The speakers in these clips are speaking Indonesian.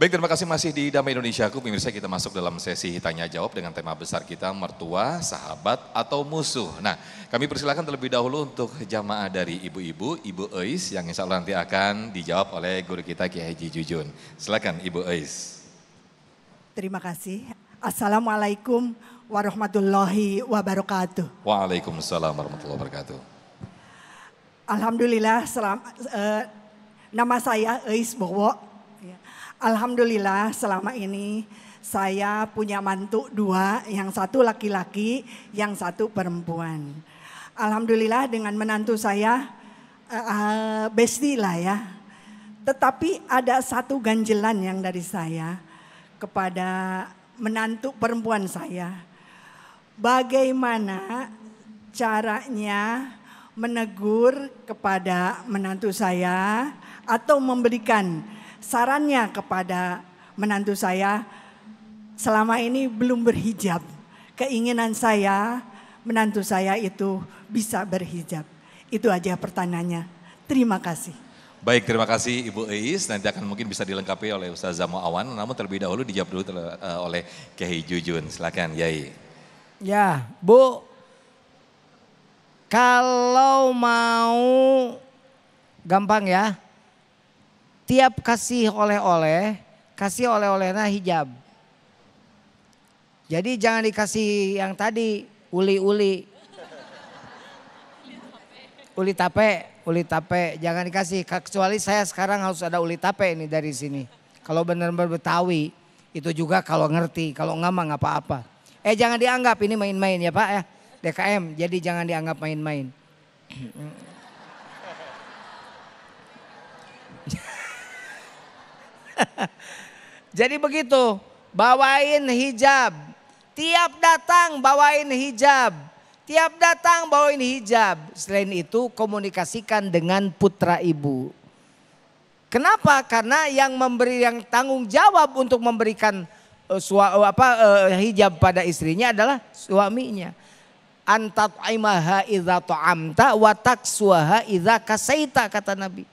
Baik, terima kasih masih di Damai Indonesia. Aku pemirsa kita masuk dalam sesi tanya jawab dengan tema besar kita mertua, sahabat atau musuh. Nah, kami persilakan terlebih dahulu untuk jamaah dari ibu-ibu, Ibu Eis yang insya Allah nanti akan dijawab oleh guru kita Kiai Haji Jujun. Silakan Ibu Eis. Terima kasih. Assalamualaikum warahmatullahi wabarakatuh. Waalaikumsalam warahmatullahi wabarakatuh. Alhamdulillah, selam, eh, nama saya Eis Bowo Alhamdulillah selama ini saya punya mantu dua, yang satu laki-laki, yang satu perempuan. Alhamdulillah dengan menantu saya uh, besti lah ya. Tetapi ada satu ganjelan yang dari saya kepada menantu perempuan saya. Bagaimana caranya menegur kepada menantu saya atau memberikan sarannya kepada menantu saya selama ini belum berhijab. Keinginan saya menantu saya itu bisa berhijab. Itu aja pertanyaannya. Terima kasih. Baik, terima kasih Ibu Eis. Nanti akan mungkin bisa dilengkapi oleh Ustaz Zamo Awan Namun terlebih dahulu dijawab dulu eh, oleh Kehi Jujun. Silakan, Yai. Ya, Bu. Kalau mau gampang ya tiap kasih oleh-oleh, kasih oleh-olehnya hijab. Jadi jangan dikasih yang tadi uli-uli. Uli tape, uli tape, jangan dikasih. Kecuali saya sekarang harus ada uli tape ini dari sini. Kalau benar-benar Betawi, itu juga kalau ngerti, kalau enggak mah apa-apa. Eh jangan dianggap ini main-main ya Pak ya. DKM, jadi jangan dianggap main-main. Jadi begitu, bawain hijab. Tiap datang bawain hijab. Tiap datang bawain hijab. Selain itu komunikasikan dengan putra ibu. Kenapa? Karena yang memberi yang tanggung jawab untuk memberikan uh, sua, uh, apa uh, hijab pada istrinya adalah suaminya. Antat aimaha idza ta'amta wa taksuha idza kasaita kata Nabi.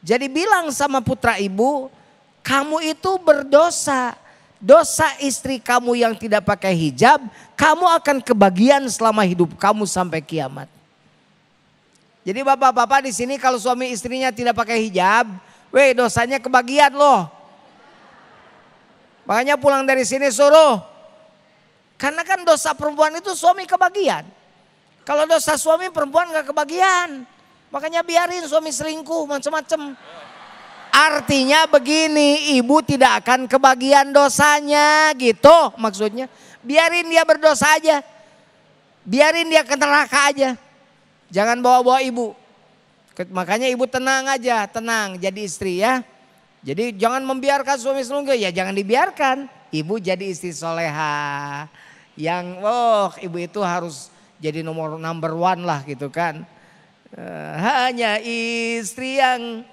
Jadi bilang sama putra ibu, kamu itu berdosa. Dosa istri kamu yang tidak pakai hijab, kamu akan kebagian selama hidup kamu sampai kiamat. Jadi bapak-bapak di sini kalau suami istrinya tidak pakai hijab, weh dosanya kebagian loh. Makanya pulang dari sini suruh. Karena kan dosa perempuan itu suami kebagian. Kalau dosa suami perempuan gak kebagian. Makanya biarin suami selingkuh macam-macam. Artinya begini, ibu tidak akan kebagian dosanya gitu maksudnya. Biarin dia berdosa aja. Biarin dia ke neraka aja. Jangan bawa-bawa ibu. Makanya ibu tenang aja, tenang jadi istri ya. Jadi jangan membiarkan suami selingkuh ya jangan dibiarkan. Ibu jadi istri soleha. Yang oh ibu itu harus jadi nomor number one lah gitu kan. Eh, hanya istri yang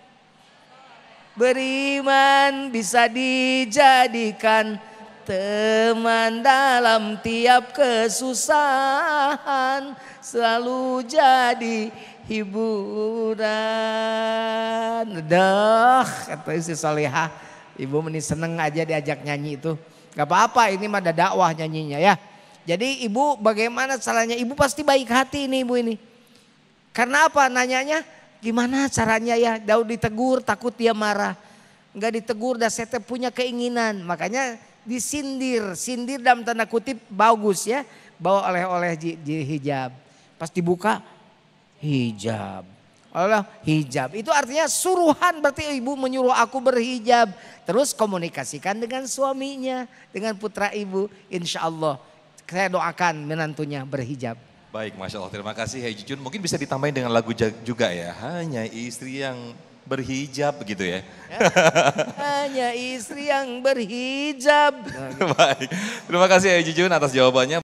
Beriman bisa dijadikan teman dalam tiap kesusahan selalu jadi hiburan. Dah kata istri Soleha ibu meni seneng aja diajak nyanyi itu. Gak apa-apa ini mah ada dakwah nyanyinya ya. Jadi ibu bagaimana salahnya? Ibu pasti baik hati ini ibu ini. Karena apa nanyanya? Gimana caranya ya Daud ditegur takut dia marah. Enggak ditegur dah saya punya keinginan. Makanya disindir. Sindir dalam tanda kutip bagus ya. Bawa oleh-oleh hijab. Pas dibuka hijab. Allah hijab. Itu artinya suruhan berarti ibu menyuruh aku berhijab. Terus komunikasikan dengan suaminya, dengan putra ibu. Insya Allah saya doakan menantunya berhijab. Baik, Masya Allah. Terima kasih Hei Jujun Mungkin bisa ditambahin dengan lagu juga ya. Hanya istri yang berhijab begitu ya. ya. Hanya istri yang berhijab. Baik. Terima kasih Hei Jujun atas jawabannya.